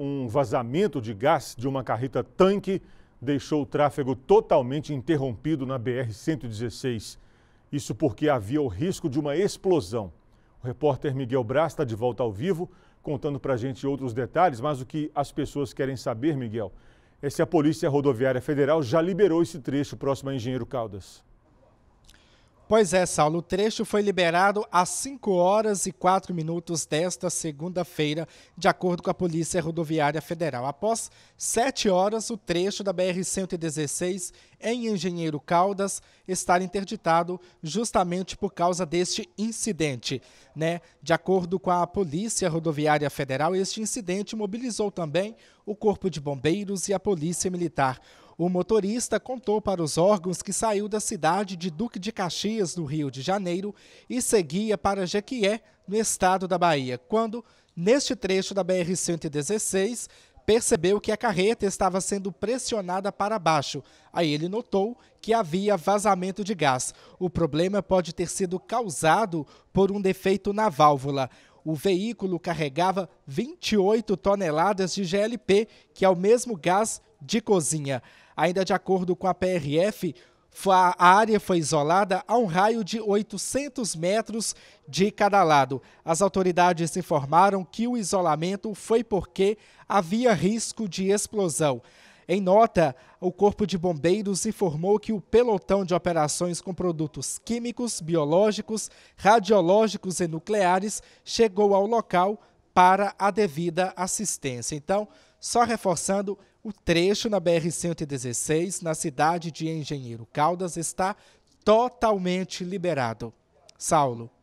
um vazamento de gás de uma carreta tanque deixou o tráfego totalmente interrompido na BR-116. Isso porque havia o risco de uma explosão. O repórter Miguel Brás está de volta ao vivo, contando para a gente outros detalhes, mas o que as pessoas querem saber, Miguel, é se a Polícia Rodoviária Federal já liberou esse trecho próximo a Engenheiro Caldas. Pois é, Saulo, o trecho foi liberado às 5 horas e 4 minutos desta segunda-feira, de acordo com a Polícia Rodoviária Federal. Após 7 horas, o trecho da BR-116 em Engenheiro Caldas está interditado justamente por causa deste incidente. Né? De acordo com a Polícia Rodoviária Federal, este incidente mobilizou também o Corpo de Bombeiros e a Polícia Militar. O motorista contou para os órgãos que saiu da cidade de Duque de Caxias, no Rio de Janeiro, e seguia para Jequié, no estado da Bahia, quando, neste trecho da BR-116, percebeu que a carreta estava sendo pressionada para baixo. Aí ele notou que havia vazamento de gás. O problema pode ter sido causado por um defeito na válvula. O veículo carregava 28 toneladas de GLP, que é o mesmo gás de cozinha. Ainda de acordo com a PRF, a área foi isolada a um raio de 800 metros de cada lado. As autoridades informaram que o isolamento foi porque havia risco de explosão. Em nota, o Corpo de Bombeiros informou que o pelotão de operações com produtos químicos, biológicos, radiológicos e nucleares chegou ao local para a devida assistência. Então, só reforçando, o trecho na BR-116, na cidade de Engenheiro Caldas, está totalmente liberado. Saulo.